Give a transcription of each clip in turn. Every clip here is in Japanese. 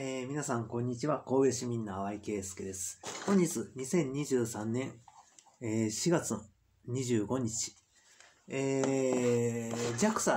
えー、皆さん、こんにちは。神戸市民の淡井圭介です。本日、2023年、えー、4月25日、えー、JAXA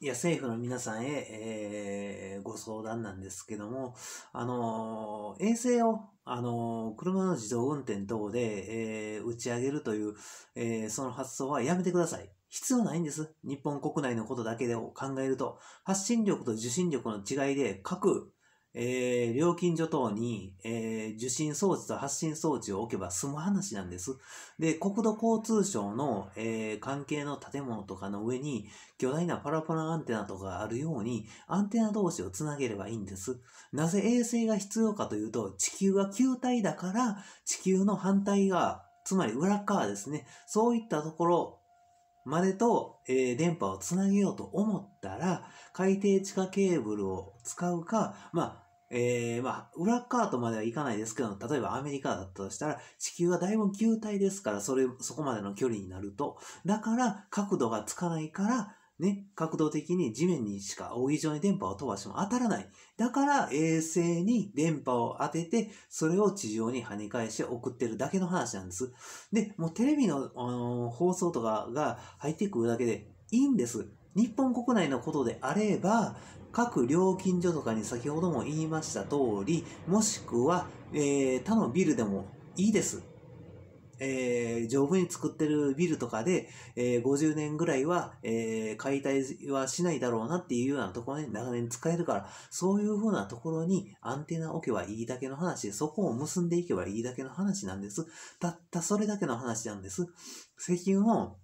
や政府の皆さんへ、えー、ご相談なんですけども、あのー、衛星を、あのー、車の自動運転等で、えー、打ち上げるという、えー、その発想はやめてください。必要ないんです。日本国内のことだけで考えると、発信力と受信力の違いで各えー、料金所等に、えー、受信装置と発信装置を置けば済む話なんです。で、国土交通省の、えー、関係の建物とかの上に巨大なパラパラアンテナとかあるようにアンテナ同士をつなげればいいんです。なぜ衛星が必要かというと地球は球体だから地球の反対側、つまり裏側ですね。そういったところまでと、えー、電波をつなげようと思ったら、海底地下ケーブルを使うか、まあ、えー、まあ、裏側とまではいかないですけど、例えばアメリカだったとしたら、地球はだいぶ球体ですから、それ、そこまでの距離になると、だから角度がつかないから、ね、角度的に地面にしか扇状に電波を飛ばしても当たらない。だから衛星に電波を当てて、それを地上に跳ね返して送ってるだけの話なんです。で、もうテレビの、あのー、放送とかが入ってくるだけでいいんです。日本国内のことであれば、各料金所とかに先ほども言いました通り、もしくは、えー、他のビルでもいいです。えー、丈夫に作ってるビルとかで、えー、50年ぐらいは、えー、解体はしないだろうなっていうようなところに長年使えるから、そういうふうなところにアンテナ置けばいいだけの話そこを結んでいけばいいだけの話なんです。たったそれだけの話なんです。石油の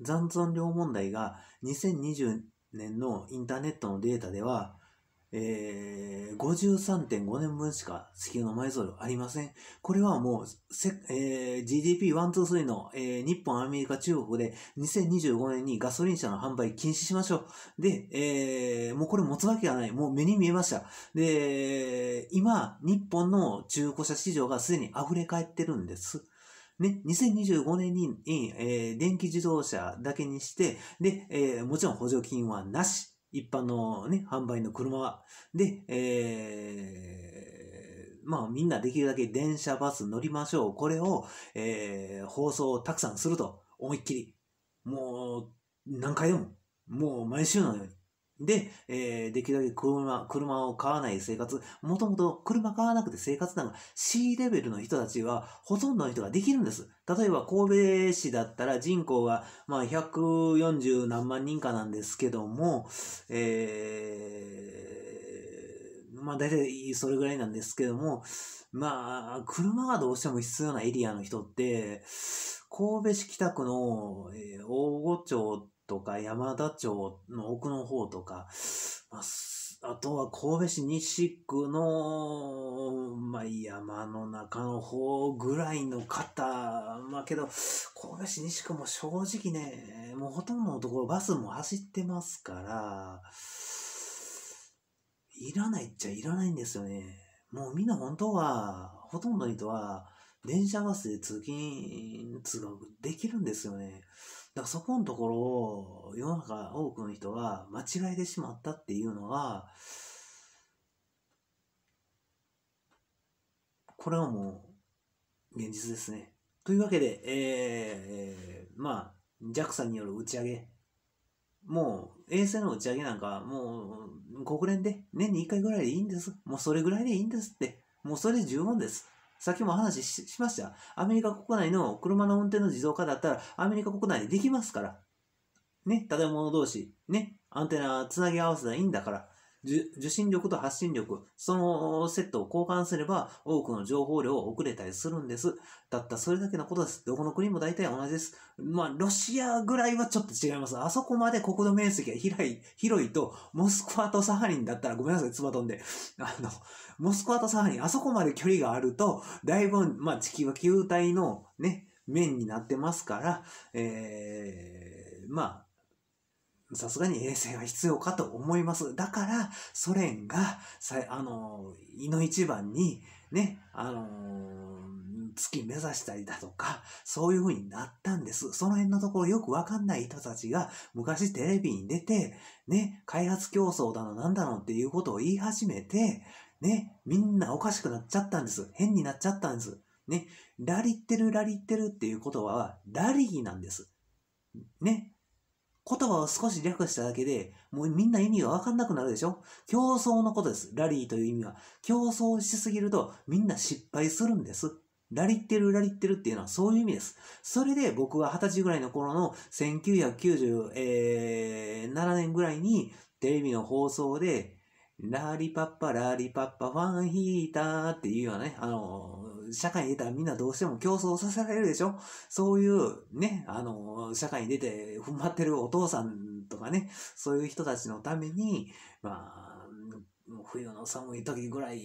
残存量問題が2020年のインターネットのデータでは、えー、53.5年分しか地球の埋蔵量ありません。これはもう、えー、GDP123 の、えー、日本、アメリカ、中国で2025年にガソリン車の販売禁止しましょう。で、えー、もうこれ持つわけがない。もう目に見えました。で、今、日本の中古車市場がすでに溢れ返ってるんです。ね、2025年に、えー、電気自動車だけにして、で、えー、もちろん補助金はなし。一般のね、販売の車は。で、えー、まあみんなできるだけ電車、バス乗りましょう。これを、えー、放送をたくさんすると。思いっきり。もう、何回でも。もう毎週のように。で、えー、できるだけ車、車を買わない生活、もともと車買わなくて生活なんか C レベルの人たちはほとんどの人ができるんです。例えば神戸市だったら人口が、まあ、140何万人かなんですけども、えー、まあ大体それぐらいなんですけども、まあ、車がどうしても必要なエリアの人って、神戸市北区の、えー、大御町ってとか山田町の奥の方とか、まあ、あとは神戸市西区の、まあ、山の中の方ぐらいの方、まあけど、神戸市西区も正直ね、もうほとんどのところバスも走ってますから、いらないっちゃいらないんですよね。もうみんな本当は、ほとんどの人は、電車バスで通勤、通学できるんですよね。だからそこのところを世の中多くの人が間違えてしまったっていうのは、これはもう現実ですね。というわけで、えー、まあ、JAXA による打ち上げ。もう、衛星の打ち上げなんか、もう、国連で年に1回ぐらいでいいんです。もうそれぐらいでいいんですって。もうそれで十分です。さっきも話ししました。アメリカ国内の車の運転の自動化だったら、アメリカ国内でできますから。ね、建物同士、ね、アンテナつなぎ合わせたらいいんだから。受信力と発信力、そのセットを交換すれば多くの情報量を送れたりするんです。たったそれだけのことです。どこの国も大体同じです。まあ、ロシアぐらいはちょっと違います。あそこまで国土面積が広い、広いと、モスクワとサハリンだったらごめんなさい、つバ飛んで。あの、モスクワとサハリン、あそこまで距離があると、だいぶ、まあ、地球は球体のね、面になってますから、えー、まあ、さすがに衛星は必要かと思います。だから、ソ連が、あの、いの一番に、ね、あのー、月目指したりだとか、そういう風になったんです。その辺のところよくわかんない人たちが昔テレビに出て、ね、開発競争だのなんだのっていうことを言い始めて、ね、みんなおかしくなっちゃったんです。変になっちゃったんです。ね、ラリってるラリってるっていうことは、ラリーなんです。ね、言葉を少し略しただけで、もうみんな意味がわかんなくなるでしょ競争のことです。ラリーという意味は。競争しすぎるとみんな失敗するんです。ラリってるラリってるっていうのはそういう意味です。それで僕は二十歳ぐらいの頃の1997年ぐらいにテレビの放送で、ラリパッパラリパッパファンヒーターっていうようなね、あの、社会に出たらみんなどうしても競争させられるでしょそういうね、あの、社会に出て踏ん張ってるお父さんとかね、そういう人たちのために、まあ、冬の寒い時ぐらい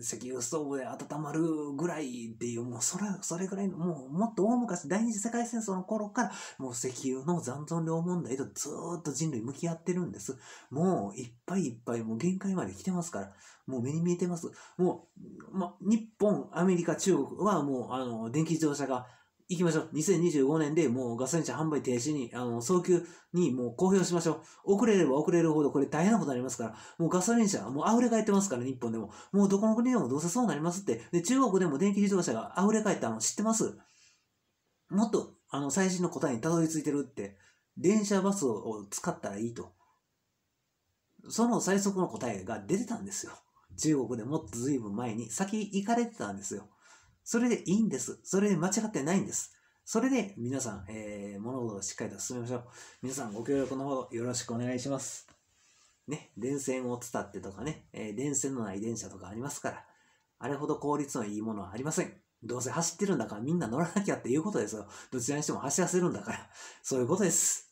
石油ストーブで温まるぐらいっていう、もうそれ、それぐらいの、もうもっと大昔、第二次世界戦争の頃から、もう石油の残存量問題とずっと人類向き合ってるんです。もういっぱいいっぱい、もう限界まで来てますから、もう目に見えてます。もう、ま、日本、アメリカ、中国はもう、あの、電気自動車が、行きましょう。2025年でもうガソリン車販売停止に、あの、早急にもう公表しましょう。遅れれば遅れるほどこれ大変なことになりますから、もうガソリン車、もう溢れ返ってますから、日本でも。もうどこの国でもどうせそうなりますって。で、中国でも電気自動車が溢れ返ったの知ってますもっと、あの、最新の答えにたどり着いてるって。電車バスを使ったらいいと。その最速の答えが出てたんですよ。中国でもっと随分前に先行かれてたんですよ。それでいいんです。それで間違ってないんです。それで皆さん、えー、物事をしっかりと進めましょう。皆さんご協力のほどよろしくお願いします。ね、電線を伝ってとかね、えー、電線のない電車とかありますから、あれほど効率のいいものはありません。どうせ走ってるんだからみんな乗らなきゃっていうことですよ。どちらにしても走らせるんだから。そういうことです。